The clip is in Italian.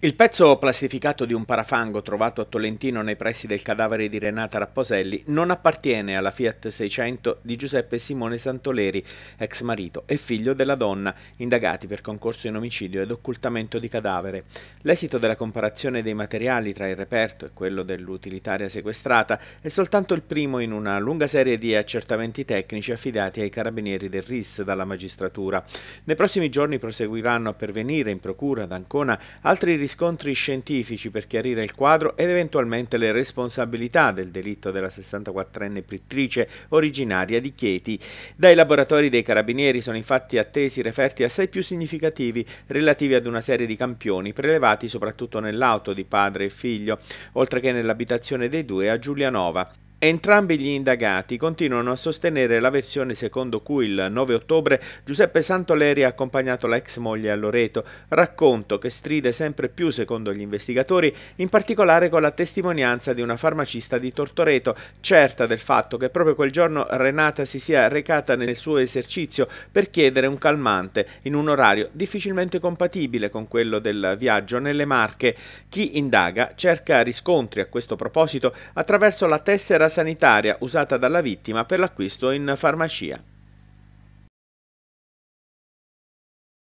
Il pezzo plastificato di un parafango trovato a Tolentino nei pressi del cadavere di Renata Rapposelli non appartiene alla Fiat 600 di Giuseppe Simone Santoleri, ex marito e figlio della donna, indagati per concorso in omicidio ed occultamento di cadavere. L'esito della comparazione dei materiali tra il reperto e quello dell'utilitaria sequestrata è soltanto il primo in una lunga serie di accertamenti tecnici affidati ai carabinieri del RIS dalla magistratura. Nei prossimi giorni proseguiranno a pervenire in procura ad Ancona altri risultati riscontri scientifici per chiarire il quadro ed eventualmente le responsabilità del delitto della 64enne pittrice originaria di Chieti. Dai laboratori dei carabinieri sono infatti attesi referti assai più significativi relativi ad una serie di campioni prelevati soprattutto nell'auto di padre e figlio, oltre che nell'abitazione dei due a Giulianova. Entrambi gli indagati continuano a sostenere la versione secondo cui il 9 ottobre Giuseppe Santoleri ha accompagnato la ex moglie a Loreto, racconto che stride sempre più secondo gli investigatori, in particolare con la testimonianza di una farmacista di Tortoreto, certa del fatto che proprio quel giorno Renata si sia recata nel suo esercizio per chiedere un calmante in un orario difficilmente compatibile con quello del viaggio nelle Marche. Chi indaga cerca riscontri a questo proposito attraverso la tessera sanitaria usata dalla vittima per l'acquisto in farmacia.